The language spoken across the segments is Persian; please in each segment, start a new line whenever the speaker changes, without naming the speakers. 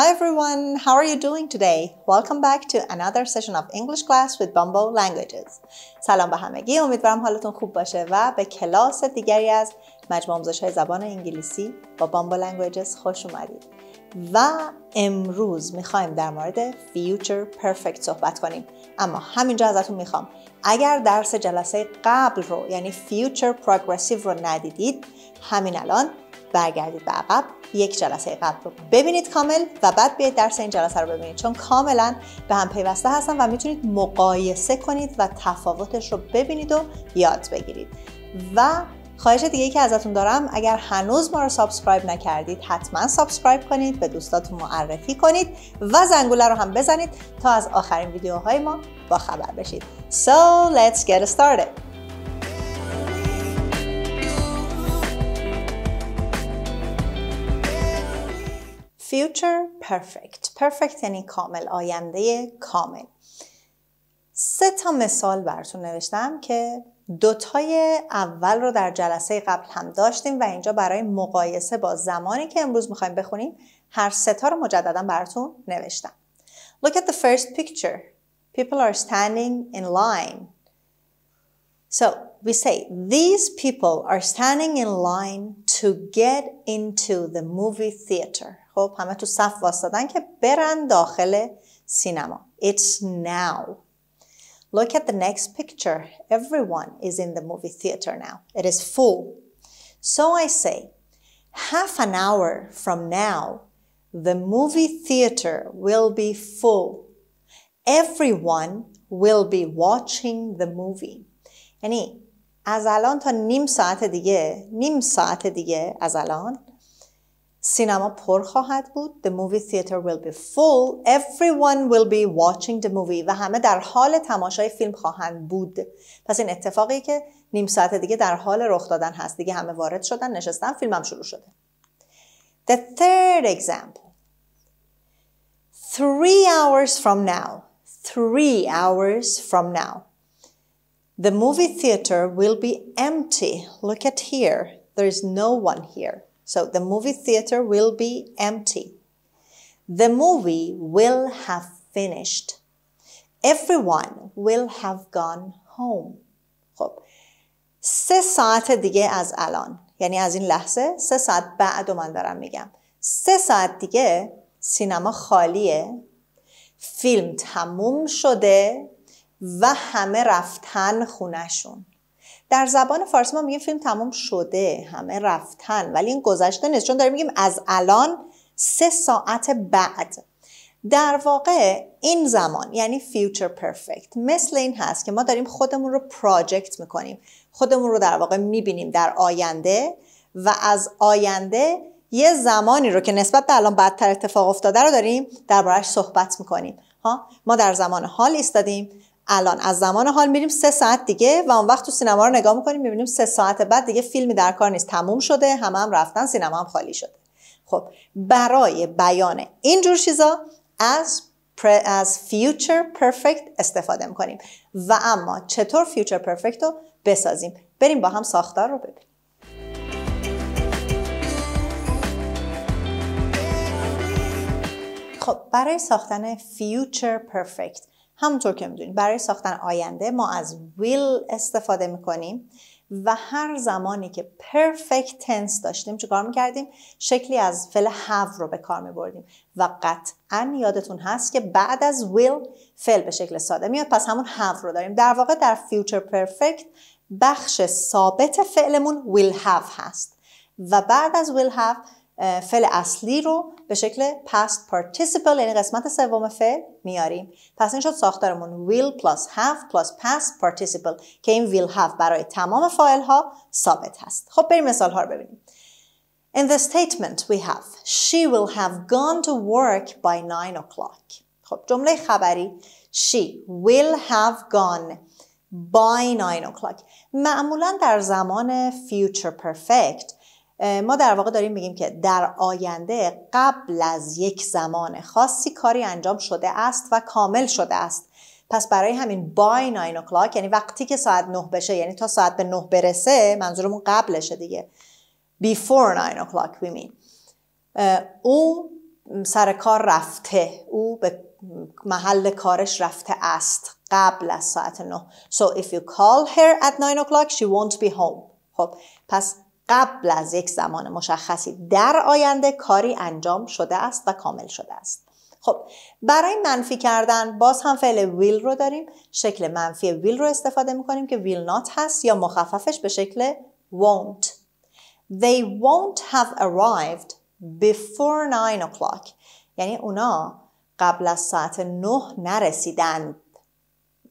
Hi everyone, how are you doing today? Welcome back to another session of English class with Bumbo Languages. سلام به همگی، امیدوارم حالتون خوب باشه و به کلاس دیگری از مجموع آموزش های زبان انگلیسی با Bumbo Languages خوش اومدید. و امروز میخوایم در مورد Future Perfect صحبت کنیم اما همینجا ازتون میخوام اگر درس جلسه قبل رو یعنی Future Progressive رو ندیدید همین الان برگردید به عقب یک جلسه قبل رو ببینید کامل و بعد بیاید درس این جلسه رو ببینید چون کاملا به هم پیوسته هستن و میتونید مقایسه کنید و تفاوتش رو ببینید و یاد بگیرید و خواهش دیگه ای که ازتون دارم اگر هنوز ما رو سابسکرایب نکردید حتما سابسکرایب کنید به دوستاتون معرفی کنید و زنگوله رو هم بزنید تا از آخرین ویدیوهای ما باخبر بشید So let's get started future perfect perfect یعنی کامل آینده کامل سه تا مثال براتون نوشتم که دوتای اول رو در جلسه قبل هم داشتیم و اینجا برای مقایسه با زمانی که امروز میخوایم بخونیم هر سه تا رو مجددا براتون نوشتم Look at the first picture. People are standing in line. So we say, these people are standing in line to get into the movie theater. خب همه تو صف واسدن که برن داخل سینما It's now Look at the next picture. Everyone is in the movie theater now. It is full. So I say, half an hour from now, the movie theater will be full. Everyone will be watching the movie. یعنی از الان تا نیم ساعت دیگه نیم ساعت دیگه از الان سینما پر خواهد بود The movie theater will be full Everyone will be watching the movie و همه در حال تماشای فیلم خواهند بود پس این اتفاقی که نیم ساعت دیگه در حال رخ دادن هست دیگه همه وارد شدن نشستن فیلمم شروع شده The third example Three hours from now Three hours from now The movie theater will be empty Look at here There is no one here So the movie theater will be empty. The movie will have finished. Everyone will have gone home. خب سه ساعت دیگه از الان یعنی از این لحظه سه ساعت بعد و من دارم میگم سه ساعت دیگه سینما خالیه فیلم تموم شده و همه رفتن خونشون در زبان فارسی ما میگیم فیلم تموم شده همه رفتن ولی این گذشته نیست چون داریم میگیم از الان سه ساعت بعد در واقع این زمان یعنی فیوچر پرفکت مثل این هست که ما داریم خودمون رو پراجکت میکنیم خودمون رو در واقع میبینیم در آینده و از آینده یه زمانی رو که نسبت به الان بدتر اتفاق افتاده رو داریم دربارهش صحبت میکنیم ها ما در زمان حال ایستادیم الان از زمان حال میریم سه ساعت دیگه و اون وقت تو سینما رو نگاه میکنیم میبینیم سه ساعت بعد دیگه فیلمی در کار نیست تموم شده همه هم رفتن سینما هم خالی شده خب برای بیان جور چیزا از از future perfect استفاده میکنیم و اما چطور future پرفکت رو بسازیم بریم با هم ساختار رو ببینیم خب برای ساختن future perfect همونطور که میدونید برای ساختن آینده ما از will استفاده میکنیم و هر زمانی که perfect tense داشتیم کار میکردیم شکلی از فعل have رو به کار میبردیم و قطعا یادتون هست که بعد از will فعل به شکل ساده میاد پس همون have رو داریم در واقع در future perfect بخش ثابت فعلمون will have هست و بعد از will have فعل اصلی رو به شکل past participle یعنی قسمت سوم فعل میاریم پس این شد ساختارمون will plus have plus past participle که این will have برای تمام فایل ها ثابت هست خب بریم مثال ها رو ببینیم In the statement we have she will have gone to work by 9 o'clock خب جمله خبری she will have gone by 9 o'clock معمولا در زمان future perfect ما در واقع داریم میگیم که در آینده قبل از یک زمان خاصی کاری انجام شده است و کامل شده است پس برای همین بای 9 o'clock یعنی وقتی که ساعت 9 بشه یعنی تا ساعت به 9 برسه منظورمون قبلشه دیگه before 9 o'clock we mean او سر کار رفته او به محل کارش رفته است قبل از ساعت 9 so if you call her at 9 o'clock she won't be home خب پس قبل از یک زمان مشخصی در آینده کاری انجام شده است و کامل شده است خب برای منفی کردن باز هم فعل ویل رو داریم شکل منفی ویل رو استفاده میکنیم که ویل نات هست یا مخففش به شکل won't They won't have arrived before 9 o'clock یعنی اونا قبل از ساعت نه نرسیدند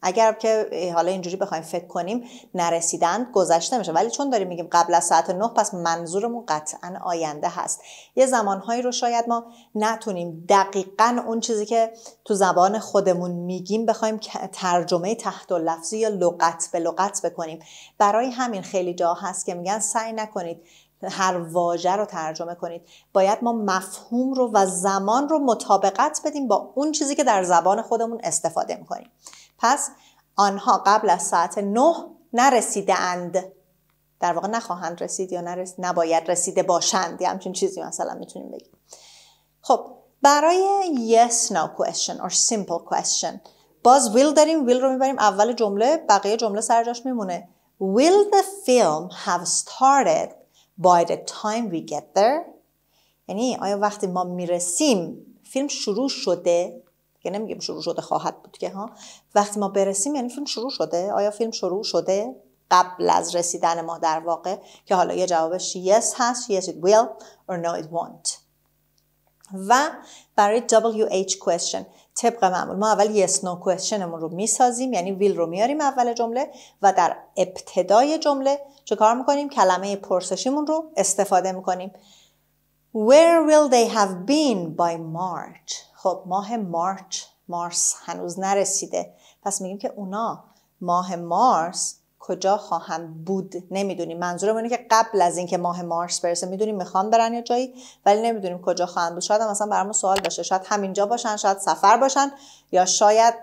اگر که حالا اینجوری بخوایم فکر کنیم نرسیدن گذشته میشه ولی چون داریم میگیم قبل از ساعت 9 پس منظورمون قطعا آینده هست یه زمانهایی رو شاید ما نتونیم دقیقا اون چیزی که تو زبان خودمون میگیم بخوایم ترجمه تحت و لفظی یا لغت به لغت بکنیم برای همین خیلی جا هست که میگن سعی نکنید هر واژه رو ترجمه کنید باید ما مفهوم رو و زمان رو مطابقت بدیم با اون چیزی که در زبان خودمون استفاده میکنیم پس آنها قبل از ساعت نه نرسیده اند در واقع نخواهند رسید یا نرس... نباید رسیده باشند یا همچین چیزی مثلا میتونیم بگیم خب برای yes no question or simple question باز will داریم will رو میبریم اول جمله بقیه جمله جاش میمونه will the film have started by the time we get there یعنی آیا وقتی ما میرسیم فیلم شروع شده که نمیگیم شروع شده خواهد بود که ها وقتی ما برسیم یعنی فیلم شروع شده آیا فیلم شروع شده قبل از رسیدن ما در واقع که حالا یه جوابش yes هست yes it will or no it won't و برای WH question طبق معمول ما اول yes no questionمون رو میسازیم یعنی will رو میاریم اول جمله و در ابتدای جمله چه کار میکنیم کلمه پرسشیمون رو استفاده میکنیم Where will they have been by March؟ خب ماه مارچ مارس هنوز نرسیده پس میگیم که اونا ماه مارس کجا خواهم بود نمیدونیم منظورم اینه که قبل از اینکه ماه مارس برسه میدونیم میخوان برن یا جایی ولی نمیدونیم کجا خواهند بود شاید مثلا برامون سوال باشه شاید همینجا باشن شاید سفر باشن یا شاید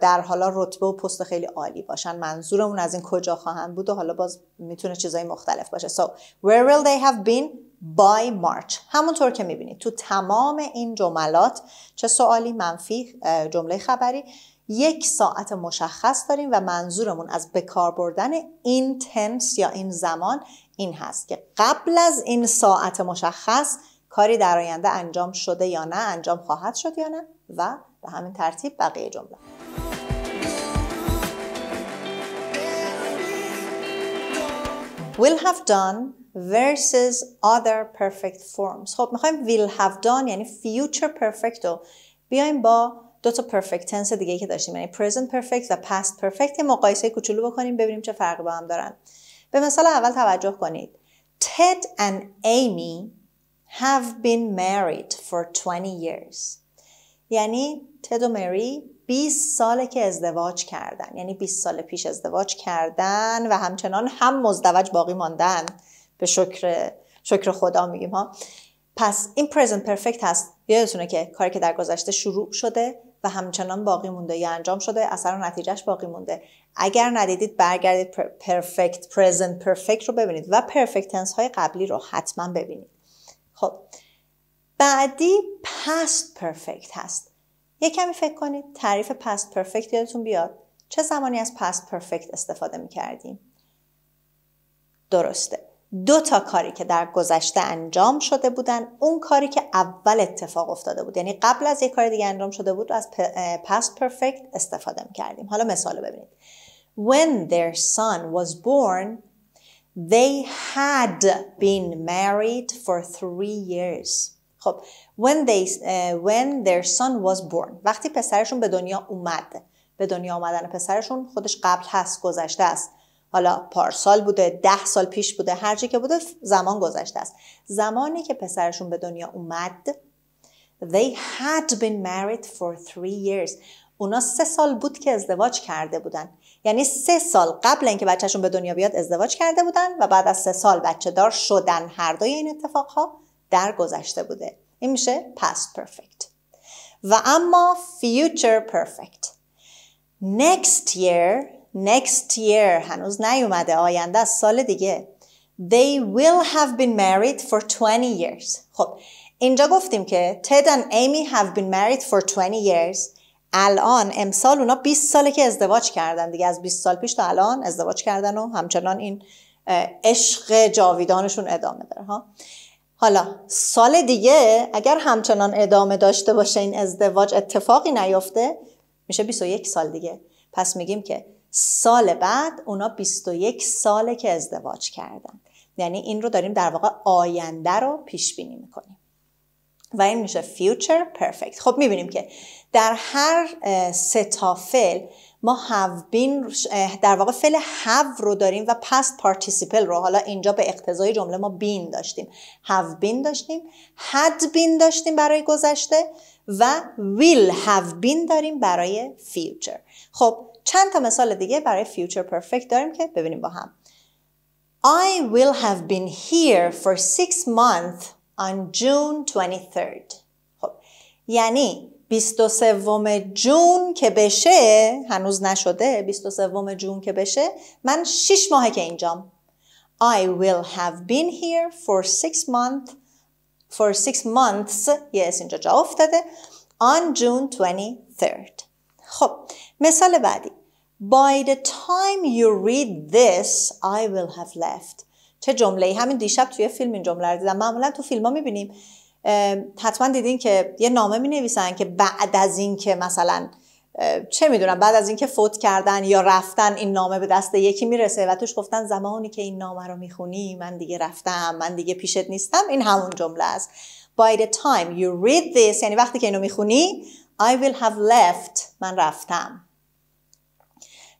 در حالا رتبه و پست خیلی عالی باشن منظورمون از این کجا خواهند بود و حالا باز میتونه چیزای مختلف باشه so where will they have been by March همونطور که میبینید تو تمام این جملات چه سوالی منفی جمله خبری یک ساعت مشخص داریم و منظورمون از بکار بردن این تنس یا این زمان این هست که قبل از این ساعت مشخص کاری در آینده انجام شده یا نه انجام خواهد شد یا نه و به همین ترتیب بقیه جمله will have done versus other perfect forms خب میخوایم will have done یعنی future perfect رو بیایم با دو تا perfect tense دیگه که داشتیم یعنی present perfect و past perfect مقایسه کوچولو بکنیم ببینیم چه فرقی با هم دارن به مثال اول توجه کنید Ted and Amy have been married for 20 years یعنی "Ted و مری 20 ساله که ازدواج کردن یعنی 20 سال پیش ازدواج کردن و همچنان هم مزدوج باقی ماندن به شکر شکر خدا میگیم ها پس این پرزنت پرفکت هست یادتونه که کاری که در گذشته شروع شده و همچنان باقی مونده یا انجام شده اثر و نتیجهش باقی مونده اگر ندیدید برگردید پرفکت پرزنت پرفکت رو ببینید و پرفکتنس های قبلی رو حتما ببینید خب بعدی پست پرفکت هست یه کمی فکر کنید تعریف پست پرفکت یادتون بیاد چه زمانی از پست پرفکت استفاده می درسته دو تا کاری که در گذشته انجام شده بودن اون کاری که اول اتفاق افتاده بود یعنی قبل از یه کار دیگه انجام شده بود از past perfect استفاده کردیم حالا مثال ببینید When their son was born they had been married for three years خب when, they, when their son was born وقتی پسرشون به دنیا اومد به دنیا آمدن پسرشون خودش قبل هست گذشته است حالا پارسال بوده ده سال پیش بوده هرچی که بوده زمان گذشته است زمانی که پسرشون به دنیا اومد they had been married for three years اونا سه سال بود که ازدواج کرده بودن یعنی سه سال قبل اینکه بچهشون به دنیا بیاد ازدواج کرده بودن و بعد از سه سال بچه دار شدن هر دوی این اتفاقها در گذشته بوده این میشه past perfect و اما future perfect next year next year هنوز نیومده آینده از سال دیگه they will have been married for 20 years خب اینجا گفتیم که Ted and Amy have been married for 20 years الان امسال اونا 20 ساله که ازدواج کردن دیگه از 20 سال پیش تا الان ازدواج کردن و همچنان این عشق جاویدانشون ادامه داره ها حالا سال دیگه اگر همچنان ادامه داشته باشه این ازدواج اتفاقی نیفته میشه 21 سال دیگه پس میگیم که سال بعد اونا 21 ساله که ازدواج کردن یعنی این رو داریم در واقع آینده رو پیش بینی میکنیم و این میشه future perfect خب میبینیم که در هر سه تا فعل ما have been در واقع فعل have رو داریم و past participle رو حالا اینجا به اقتضای جمله ما been داشتیم have been داشتیم had been داشتیم برای گذشته و will have been داریم برای future خب چند تا مثال دیگه برای future perfect داریم که ببینیم با هم I will have been here for six months on June 23rd خب یعنی 23 جون که بشه هنوز نشده 23 جون که بشه من 6 ماهه که اینجام I will have been here for six months for six months yes اینجا جا افتاده on June 23rd خب مثال بعدی By the time you read this I will have left چه جمله همین دیشب توی فیلم این جمله رو دیدم معمولا تو فیلم ها میبینیم حتما دیدین که یه نامه می که بعد از اینکه مثلا چه میدونم بعد از اینکه فوت کردن یا رفتن این نامه به دست یکی میرسه و توش گفتن زمانی که این نامه رو میخونی من دیگه رفتم من دیگه پیشت نیستم این همون جمله است By the time you read this یعنی وقتی که اینو میخونی I will have left من رفتم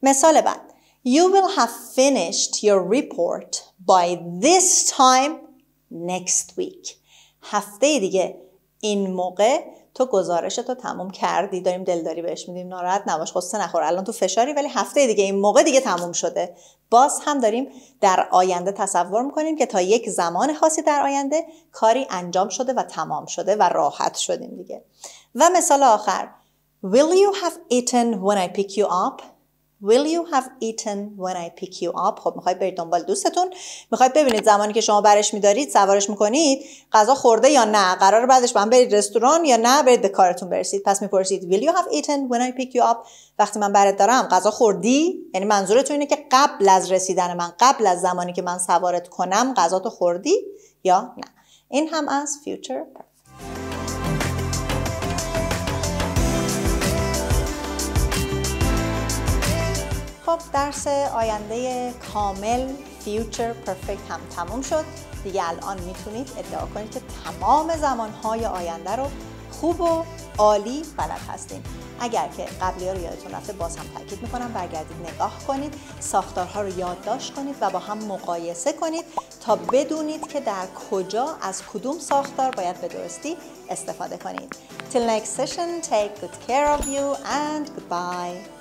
مثال بعد You will have finished your report by this time next week. هفته دیگه این موقع تو گزارش تو تموم کردی داریم دلداری بهش میدیم ناراحت نباش خسته نخور الان تو فشاری ولی هفته دیگه این موقع دیگه تموم شده باز هم داریم در آینده تصور میکنیم که تا یک زمان خاصی در آینده کاری انجام شده و تمام شده و راحت شدیم دیگه و مثال آخر Will you have eaten when I pick you up? Will you have eaten when I pick you up خب میخواید برید دنبال دوستتون میخواید ببینید زمانی که شما برش میدارید سوارش میکنید غذا خورده یا نه قرار بعدش من برید رستوران یا نه برید به کارتون برسید پس میپرسید Will you have eaten when I pick you up وقتی من برات دارم غذا خوردی یعنی منظورتون اینه که قبل از رسیدن من قبل از زمانی که من سوارت کنم غذا تو خوردی یا نه این هم از future خب، درس آینده کامل فیوچر پرفکت هم تموم شد دیگه الان میتونید ادعا کنید که تمام زمانهای آینده رو خوب و عالی بلد هستیم اگر که قبلی ها رو یادتون رفته باز هم تاکید میکنم برگردید نگاه کنید ساختارها رو یادداشت کنید و با هم مقایسه کنید تا بدونید که در کجا از کدوم ساختار باید به درستی استفاده کنید Till next session take good care of you and goodbye